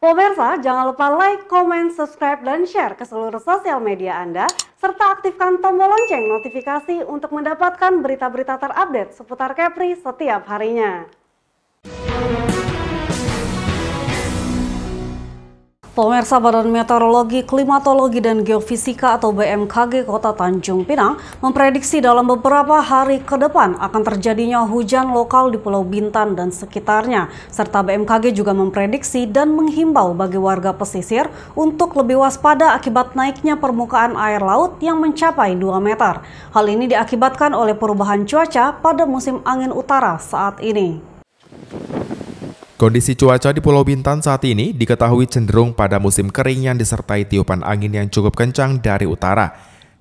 Pemirsa, jangan lupa like, comment, subscribe, dan share ke seluruh sosial media Anda, serta aktifkan tombol lonceng notifikasi untuk mendapatkan berita-berita terupdate seputar Kepri setiap harinya. Pemirsa Badan Meteorologi, Klimatologi, dan Geofisika atau BMKG Kota Tanjung Pinang memprediksi dalam beberapa hari ke depan akan terjadinya hujan lokal di Pulau Bintan dan sekitarnya. Serta BMKG juga memprediksi dan menghimbau bagi warga pesisir untuk lebih waspada akibat naiknya permukaan air laut yang mencapai 2 meter. Hal ini diakibatkan oleh perubahan cuaca pada musim angin utara saat ini. Kondisi cuaca di Pulau Bintan saat ini diketahui cenderung pada musim kering yang disertai tiupan angin yang cukup kencang dari utara.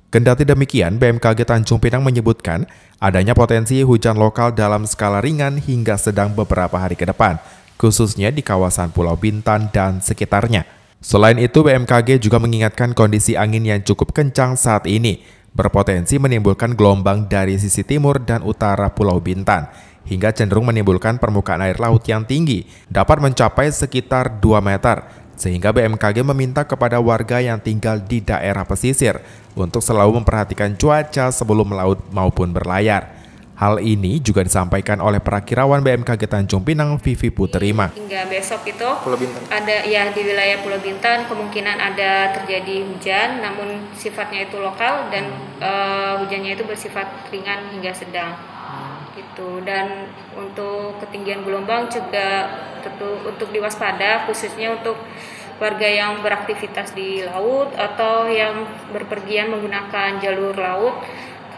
Kendati demikian, BMKG Tanjung Pinang menyebutkan adanya potensi hujan lokal dalam skala ringan hingga sedang beberapa hari ke depan, khususnya di kawasan Pulau Bintan dan sekitarnya. Selain itu, BMKG juga mengingatkan kondisi angin yang cukup kencang saat ini berpotensi menimbulkan gelombang dari sisi timur dan utara Pulau Bintan hingga cenderung menimbulkan permukaan air laut yang tinggi, dapat mencapai sekitar 2 meter, sehingga BMKG meminta kepada warga yang tinggal di daerah pesisir untuk selalu memperhatikan cuaca sebelum melaut maupun berlayar. Hal ini juga disampaikan oleh perakirawan BMKG Tanjung Pinang Vivi Puterima. Hingga besok itu Pulau ada ya di wilayah Pulau Bintan kemungkinan ada terjadi hujan namun sifatnya itu lokal dan uh, hujannya itu bersifat ringan hingga sedang gitu dan untuk ketinggian gelombang juga tentu untuk diwaspada khususnya untuk warga yang beraktivitas di laut atau yang berpergian menggunakan jalur laut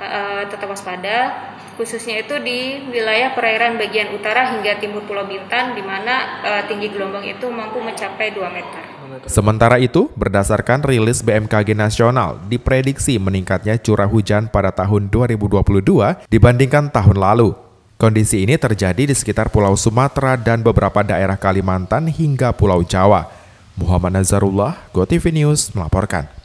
eh, tetap waspada khususnya itu di wilayah perairan bagian utara hingga timur Pulau Bintan, di mana e, tinggi gelombang itu mampu mencapai 2 meter. Sementara itu, berdasarkan rilis BMKG Nasional, diprediksi meningkatnya curah hujan pada tahun 2022 dibandingkan tahun lalu. Kondisi ini terjadi di sekitar Pulau Sumatera dan beberapa daerah Kalimantan hingga Pulau Jawa. Muhammad Nazarullah, GoTV News melaporkan.